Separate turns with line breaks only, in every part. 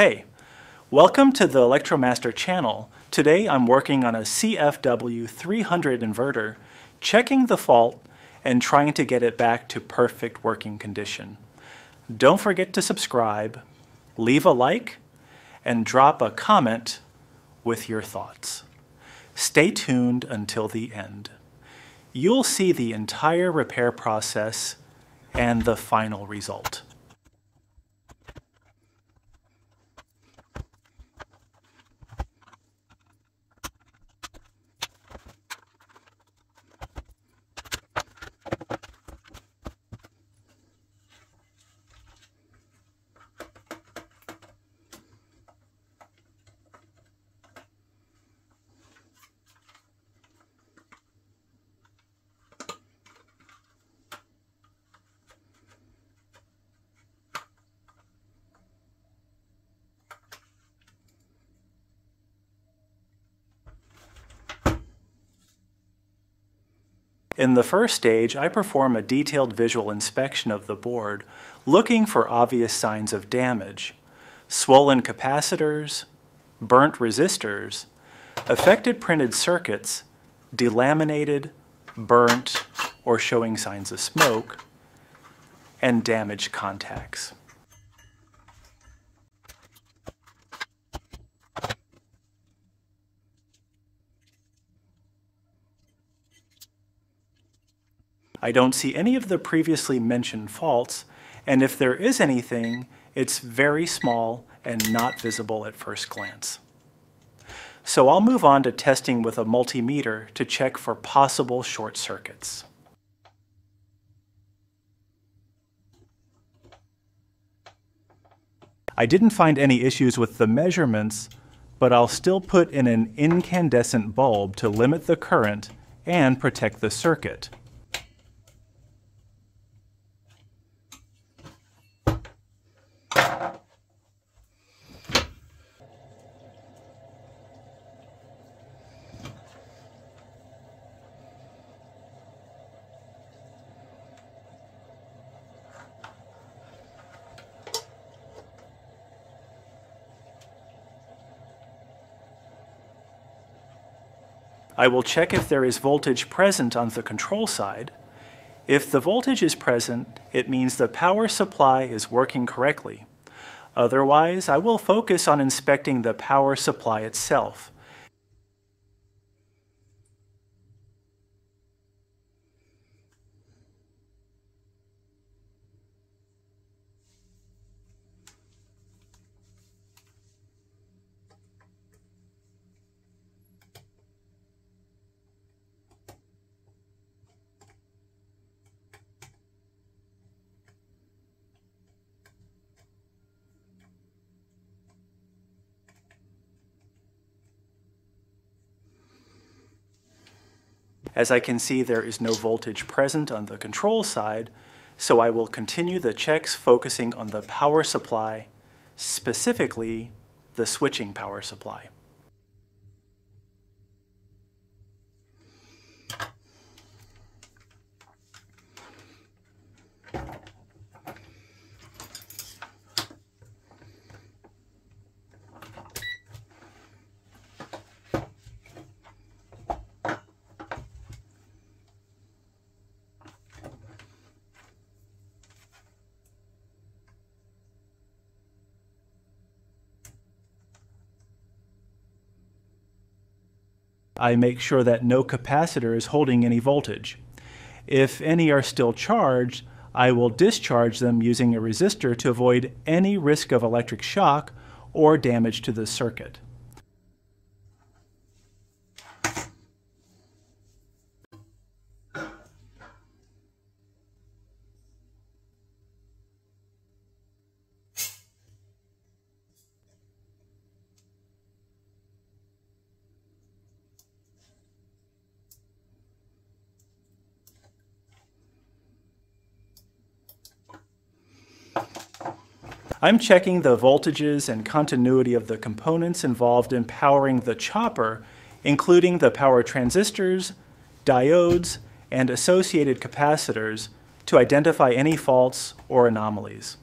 Hey, welcome to the Electromaster channel. Today I'm working on a CFW300 inverter, checking the fault and trying to get it back to perfect working condition. Don't forget to subscribe, leave a like, and drop a comment with your thoughts. Stay tuned until the end. You'll see the entire repair process and the final result. In the first stage, I perform a detailed visual inspection of the board, looking for obvious signs of damage. Swollen capacitors, burnt resistors, affected printed circuits, delaminated, burnt, or showing signs of smoke, and damaged contacts. I don't see any of the previously mentioned faults, and if there is anything, it's very small and not visible at first glance. So I'll move on to testing with a multimeter to check for possible short circuits. I didn't find any issues with the measurements, but I'll still put in an incandescent bulb to limit the current and protect the circuit. I will check if there is voltage present on the control side. If the voltage is present, it means the power supply is working correctly. Otherwise, I will focus on inspecting the power supply itself. As I can see, there is no voltage present on the control side, so I will continue the checks focusing on the power supply, specifically the switching power supply. I make sure that no capacitor is holding any voltage. If any are still charged, I will discharge them using a resistor to avoid any risk of electric shock or damage to the circuit. I'm checking the voltages and continuity of the components involved in powering the chopper, including the power transistors, diodes, and associated capacitors to identify any faults or anomalies.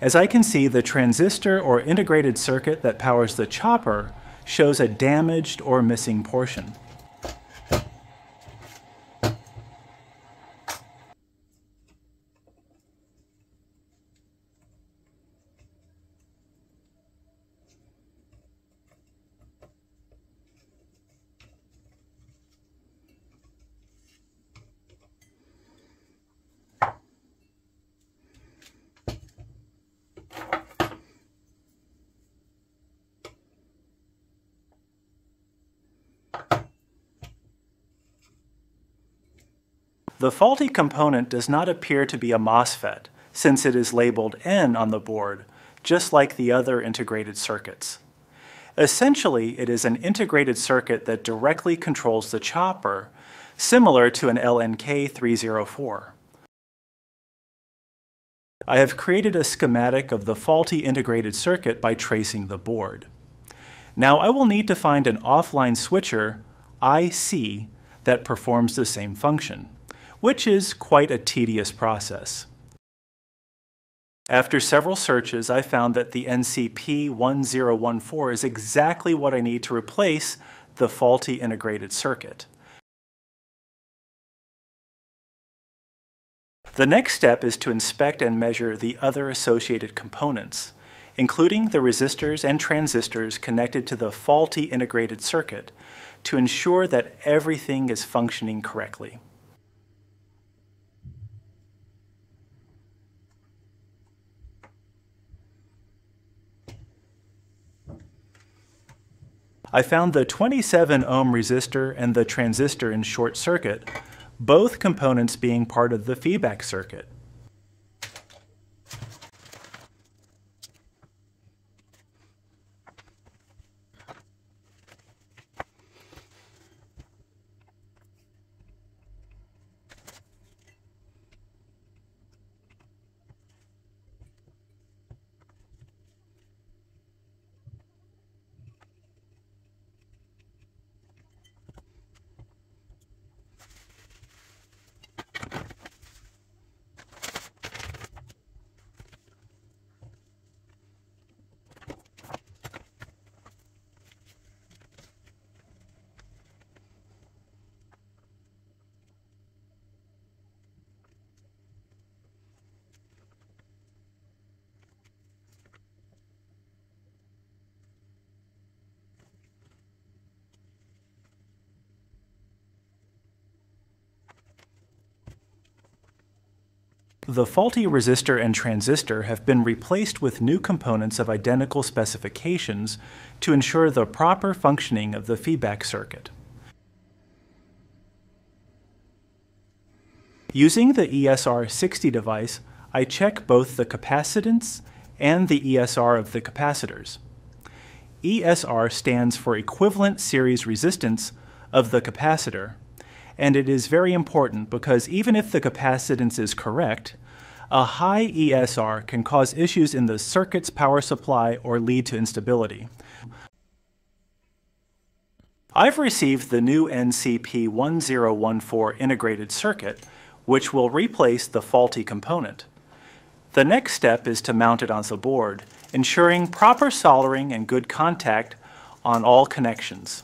As I can see, the transistor or integrated circuit that powers the chopper shows a damaged or missing portion. The faulty component does not appear to be a MOSFET, since it is labeled N on the board, just like the other integrated circuits. Essentially, it is an integrated circuit that directly controls the chopper, similar to an LNK304. I have created a schematic of the faulty integrated circuit by tracing the board. Now I will need to find an offline switcher, IC, that performs the same function which is quite a tedious process. After several searches, I found that the NCP1014 is exactly what I need to replace the faulty integrated circuit. The next step is to inspect and measure the other associated components, including the resistors and transistors connected to the faulty integrated circuit, to ensure that everything is functioning correctly. I found the 27 ohm resistor and the transistor in short circuit, both components being part of the feedback circuit. The faulty resistor and transistor have been replaced with new components of identical specifications to ensure the proper functioning of the feedback circuit. Using the ESR60 device, I check both the capacitance and the ESR of the capacitors. ESR stands for equivalent series resistance of the capacitor, and it is very important because even if the capacitance is correct, a high ESR can cause issues in the circuit's power supply or lead to instability. I've received the new NCP1014 integrated circuit, which will replace the faulty component. The next step is to mount it on the board, ensuring proper soldering and good contact on all connections.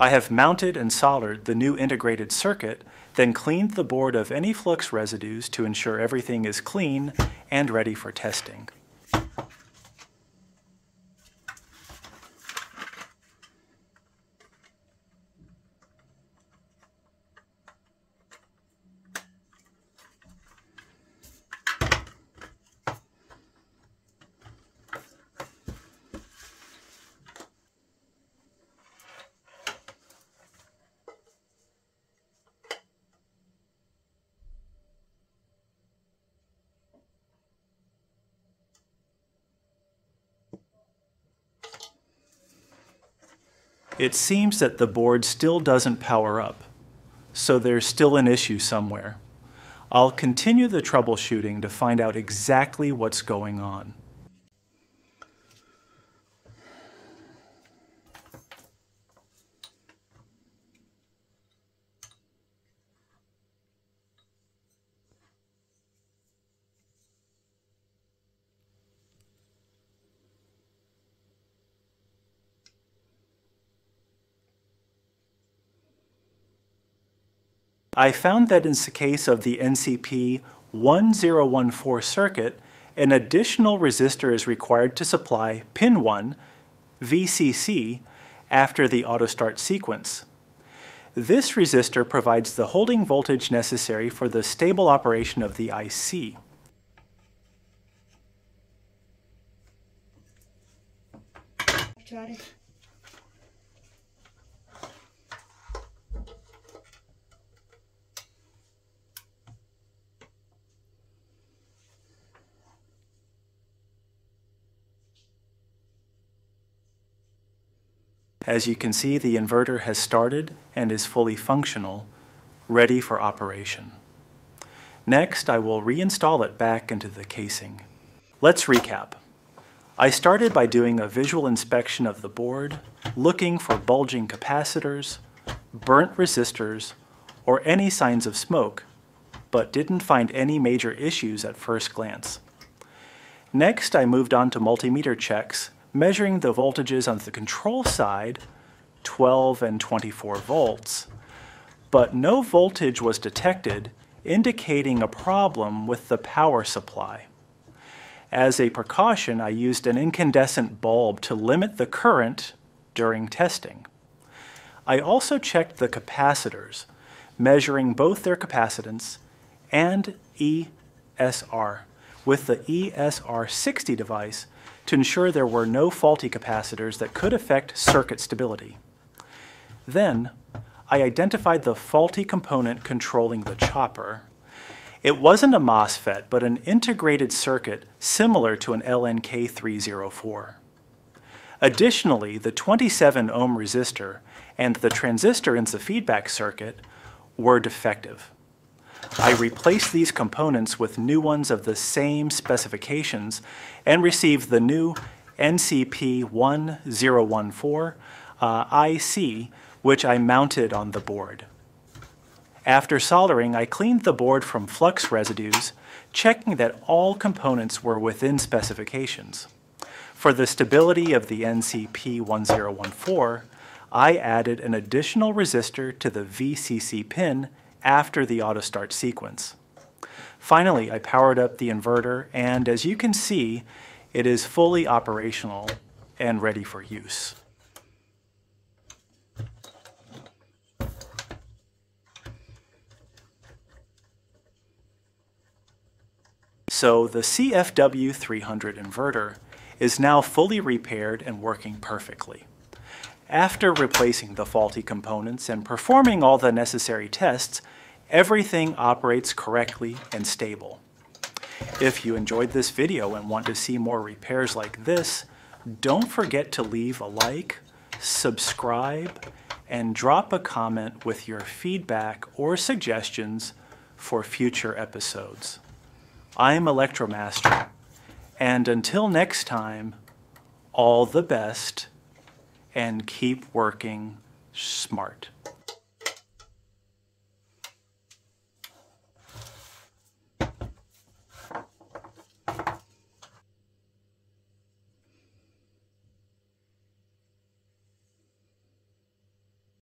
I have mounted and soldered the new integrated circuit, then cleaned the board of any flux residues to ensure everything is clean and ready for testing. It seems that the board still doesn't power up, so there's still an issue somewhere. I'll continue the troubleshooting to find out exactly what's going on. I found that in the case of the NCP 1014 circuit, an additional resistor is required to supply pin 1, VCC, after the auto start sequence. This resistor provides the holding voltage necessary for the stable operation of the IC. As you can see, the inverter has started and is fully functional, ready for operation. Next, I will reinstall it back into the casing. Let's recap. I started by doing a visual inspection of the board, looking for bulging capacitors, burnt resistors, or any signs of smoke, but didn't find any major issues at first glance. Next, I moved on to multimeter checks measuring the voltages on the control side, 12 and 24 volts, but no voltage was detected, indicating a problem with the power supply. As a precaution, I used an incandescent bulb to limit the current during testing. I also checked the capacitors, measuring both their capacitance and ESR with the ESR60 device to ensure there were no faulty capacitors that could affect circuit stability. Then, I identified the faulty component controlling the chopper. It wasn't a MOSFET, but an integrated circuit similar to an LNK304. Additionally, the 27 ohm resistor and the transistor in the feedback circuit were defective. I replaced these components with new ones of the same specifications and received the new NCP 1014 uh, IC, which I mounted on the board. After soldering, I cleaned the board from flux residues, checking that all components were within specifications. For the stability of the NCP 1014, I added an additional resistor to the VCC pin after the auto start sequence. Finally, I powered up the inverter and as you can see, it is fully operational and ready for use. So the CFW300 inverter is now fully repaired and working perfectly. After replacing the faulty components and performing all the necessary tests, everything operates correctly and stable. If you enjoyed this video and want to see more repairs like this, don't forget to leave a like, subscribe, and drop a comment with your feedback or suggestions for future episodes. I'm Electromaster, and until next time, all the best and keep working smart.